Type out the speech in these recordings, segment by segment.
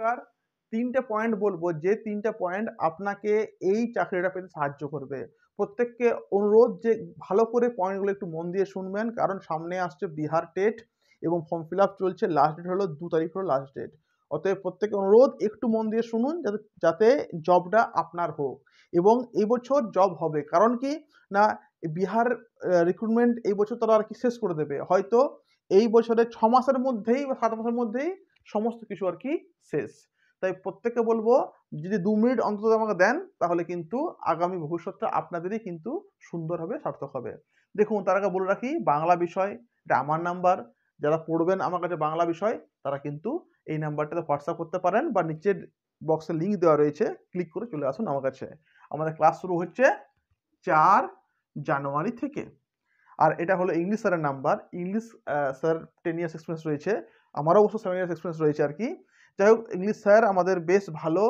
তার তিনটে পয়েন্ট বলবো যে তিনটে পয়েন্ট আপনাকে এই চাকরিটা পেতে সাহায্য করবে প্রত্যেককে অনুরোধ যে ভালো করে পয়েন্টগুলো একটু মন দিয়ে শুনবেন কারণ সামনে আসছে বিহার টেট এবং ফর্ম ফিল আপ চলছে লাস্ট ডেট হলো দু তারিখ হলো লাস্ট ডেট অতএব প্রত্যেকে অনুরোধ একটু মন দিয়ে শুনুন যাতে যাতে জবটা আপনার হোক এবং এবছর জব হবে কারণ কি না বিহার রিক্রুটমেন্ট এই বছর তারা আর কি শেষ করে দেবে হয়তো এই বছরে ছ মাসের মধ্যেই বা সাত মাসের মধ্যেই সমস্ত কিছু আর কি শেষ তাই প্রত্যেককে বলবো যদি দু মিনিট অন্তত আমাকে দেন তাহলে কিন্তু আগামী ভবিষ্যৎটা আপনাদেরই কিন্তু সুন্দর হবে সার্থক হবে দেখুন তার আগে বলে রাখি বাংলা বিষয় এটা আমার নাম্বার যারা পড়বেন আমার কাছে বাংলা বিষয় তারা কিন্তু এই নাম্বারটাতে হোয়াটসঅ্যাপ করতে পারেন বা নিচের বক্সে লিঙ্ক দেওয়া রয়েছে ক্লিক করে চলে আসুন আমার কাছে আমাদের ক্লাস শুরু হচ্ছে চার জানুয়ারি থেকে আর এটা হলো ইংলিশ স্যারের number English sir ten years experience রয়েছে আমারও অবশ্য সেভেন ইয়ার্স এক্সপিরিয়েন্স রয়েছে আর কি যাই হোক ইংলিশ স্যার আমাদের বেশ ভালো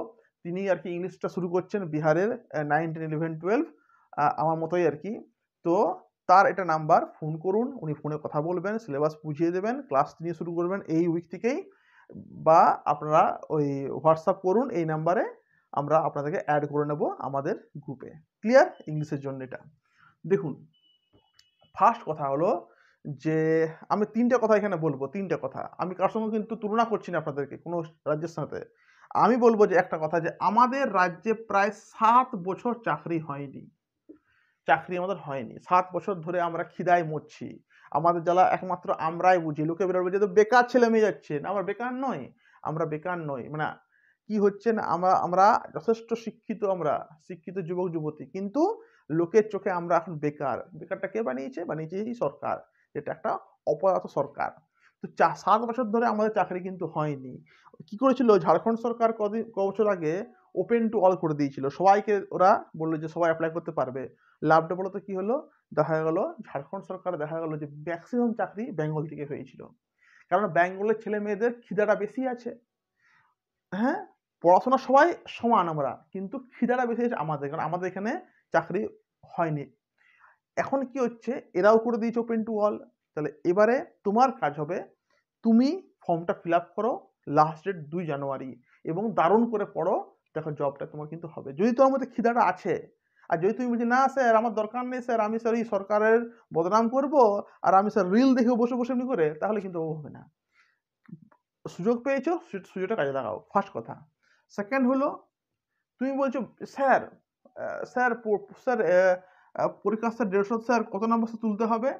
তিনি আর কি ইংলিশটা শুরু করছেন বিহারের নাইন টেন ইলেভেন টুয়েলভ আমার মতোই আর কি তো তার এটা নাম্বার ফোন করুন উনি ফোনে কথা বলবেন সিলেবাস বুঝিয়ে দেবেন ক্লাস তিনি শুরু করবেন এই উইক থেকেই বা আপনারা ওই হোয়াটসঅ্যাপ করুন এই নাম্বারে আমরা আপনাদেরকে অ্যাড করে নেব আমাদের গ্রুপে ক্লিয়ার ইংলিশের জন্য এটা দেখুন ফার্স্ট কথা হলো যে আমি তিনটা কথা এখানে বলবো তিনটা কথা আমি কার সঙ্গে কিন্তু তুলনা করছি না আপনাদেরকে কোনো রাজ্যের সাথে আমি বলবো যে একটা কথা যে আমাদের রাজ্যে প্রায় সাত বছর চাকরি হয়নি চাকরি আমাদের হয়নি সাত বছর ধরে আমরা খিদায় মরছি আমাদের জেলা একমাত্র আমরাই বুঝি লোকে বেরোবে যে তো বেকার ছেলে মেয়ে যাচ্ছে না আমরা বেকার নই আমরা বেকার নই মানে কি হচ্ছে না আমরা আমরা যথেষ্ট শিক্ষিত আমরা শিক্ষিত যুবক যুবতী কিন্তু লোকের চোখে আমরা এখন বেকার বেকারটা কে বানিয়েছে বানিয়েছে সরকার যেটা একটা অপরাধ সরকার তো চা সাত বছর ধরে আমাদের চাকরি কিন্তু হয়নি কি করেছিল ঝাড়খণ্ড সরকার কদিন ক বছর আগে ওপেন টু অল করে দিয়েছিল সবাইকে ওরা বললো যে সবাই অ্যাপ্লাই করতে পারবে লাভ বলতে কি হলো দেখা গেল ঝাড়খণ্ড সরকার দেখা গেল যে ম্যাক্সিমাম চাকরি বেঙ্গল থেকে হয়েছিল কারণ বেঙ্গলের ছেলে মেয়েদের খিদাটা বেশি আছে হ্যাঁ পড়াশোনা সবাই সমান আমরা কিন্তু খিদাটা বেশি আছে আমাদের কারণ আমাদের এখানে চাকরি হয়নি এখন কি হচ্ছে এরাও করে দিয়েছে ওপেন টু অল তাহলে এবারে তোমার কাজ হবে তুমি ফর্মটা ফিল আপ করো লাস্ট ডেট দুই জানুয়ারি এবং দারুণ করে পড়ো দেখো জবটা তোমার কিন্তু হবে যদি তোমার মধ্যে খিদাটা আছে আর যদি তুমি বলছি না স্যার আমার দরকার নেই স্যার আমি স্যার এই সরকারের বদনাম করব আর আমি স্যার রিল দেখে বসে বসে এমনি করে তাহলে কিন্তু ও হবে না সুযোগ পেয়েছো সুযোগটা কাজে লাগাও ফার্স্ট কথা সেকেন্ড হলো তুমি বলছো স্যার স্যার স্যার পরীক্ষার দেড়শো স্যার কত নাম্বার তুলতে হবে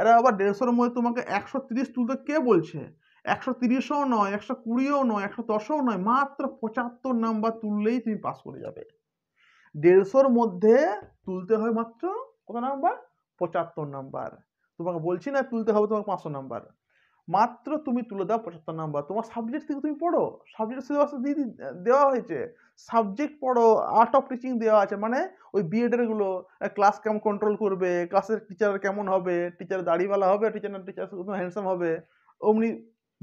এরা আবার দেড়শোর মধ্যে তোমাকে একশো তিরিশ তুলতে কে বলছে একশো তিরিশও নয় একশো কুড়িও নয় একশো দশও নয় মাত্র পঁচাত্তর নাম্বার তুললেই তুমি পাস করে যাবে দেড়শোর মধ্যে তুলতে হয় মাত্র কত নাম্বার পঁচাত্তর নাম্বার তোমাকে বলছি না তুলতে হবে তোমাকে পাঁচশো নাম্বার মাত্র তুমি তুলে দাও পঁচাত্তর নাম্বার তোমার সাবজেক্ট থেকে তুমি পড়ো সাবজেক্ট সিলেবাস দিয়ে দেওয়া হয়েছে সাবজেক্ট পড়ো আর্ট অফ টিচিং দেওয়া আছে মানে ওই বিএডেরগুলো ক্লাস কেমন কন্ট্রোল করবে ক্লাসের টিচার কেমন হবে টিচার দাড়িওয়ালা হবে টিচার না টিচার হ্যান্ডসাম হবে অমনি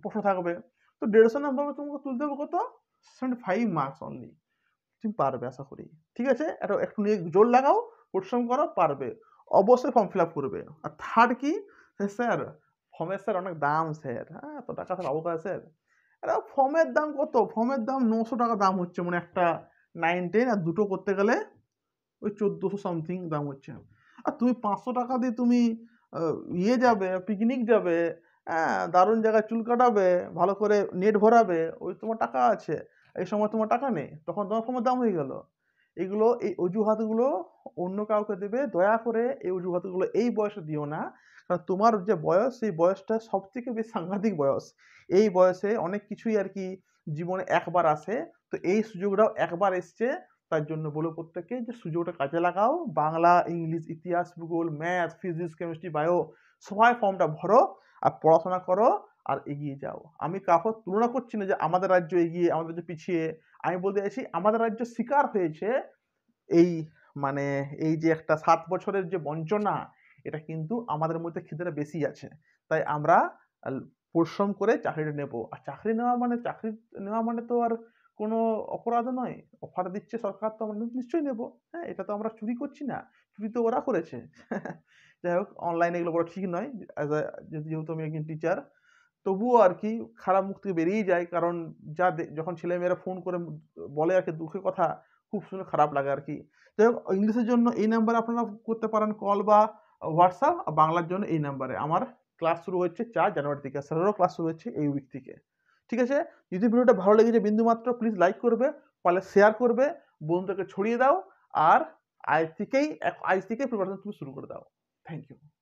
প্রশ্ন থাকবে তো দেড়শো নাম্বার তোমাকে তুলতে হবে কত সেভেন্টি ফাইভ মার্কস অনলি তুমি পারবে আশা করি ঠিক আছে একটা একটু নিয়ে জোর লাগাও পরিশ্রম করো পারবে অবশ্যই ফর্ম ফিল আপ করবে আর থার্ড কি স্যার ফমের স্যার অনেক দাম স্যার হ্যাঁ তো টাকা স্যার অবকাশ স্যার আরে ফমের দাম কত ফমের দাম নশো টাকা দাম হচ্ছে মানে একটা নাইন টেন আর দুটো করতে গেলে ওই চোদ্দোশো সামথিং দাম হচ্ছে আর তুমি পাঁচশো টাকা দিয়ে তুমি ইয়ে যাবে পিকনিক যাবে হ্যাঁ দারুণ জায়গায় চুল কাটাবে ভালো করে নেট ভরাবে ওই তোমার টাকা আছে এই সময় তোমার টাকা নেই তখন তোমার ফোনের দাম হয়ে গেলো এগুলো এই অজুহাতগুলো অন্য কাউকে দেবে দয়া করে এই অজুহাতগুলো এই বয়সে দিও না কারণ তোমার যে বয়স সেই বয়সটা সব থেকে বেশি সাংঘাতিক বয়স এই বয়সে অনেক কিছুই আর কি জীবনে একবার আসে তো এই সুযোগটাও একবার এসছে তার জন্য বলো প্রত্যেককে যে সুযোগটা কাজে লাগাও বাংলা ইংলিশ ইতিহাস ভূগোল ম্যাথ ফিজিক্স কেমিস্ট্রি বায়ো সবাই ফর্মটা ভরো আর পড়াশোনা করো আর এগিয়ে যাও আমি কাউকে তুলনা করছি না যে আমাদের রাজ্য এগিয়ে আমাদের রাজ্য পিছিয়ে আমি বলতে চাইছি আমাদের রাজ্য শিকার হয়েছে এই মানে এই যে একটা সাত বছরের যে বঞ্চনা এটা কিন্তু আমাদের মধ্যে খিদেটা বেশি আছে তাই আমরা পরিশ্রম করে চাকরিটা নেব আর চাকরি নেওয়া মানে চাকরি নেওয়া মানে তো আর কোনো অপরাধ নয় অফার দিচ্ছে সরকার তো আমরা নিশ্চয়ই নেব হ্যাঁ এটা তো আমরা চুরি করছি না চুরি তো ওরা করেছে যাই হোক অনলাইনে এগুলো করা ঠিক নয় যেহেতু আমি একজন টিচার তবুও আর কি খারাপ মুখ থেকে বেরিয়ে যায় কারণ যা যখন ছেলেমেয়েরা ফোন করে বলে আর কি দুঃখের কথা খুব শুনে খারাপ লাগে আর কি যাই হোক ইংলিশের জন্য এই নাম্বারে আপনারা করতে পারেন কল বা হোয়াটসঅ্যাপ বাংলার জন্য এই নাম্বারে আমার ক্লাস শুরু হচ্ছে চার জানুয়ারি থেকে স্যারেরও ক্লাস শুরু হচ্ছে এই উইক থেকে ঠিক আছে যদি ভিডিওটা ভালো লেগেছে বিন্দুমাত্র প্লিজ লাইক করবে পারলে শেয়ার করবে বন্ধুটাকে ছড়িয়ে দাও আর আজ থেকেই আজ থেকেই প্রিপারেশন তুমি শুরু করে দাও থ্যাংক ইউ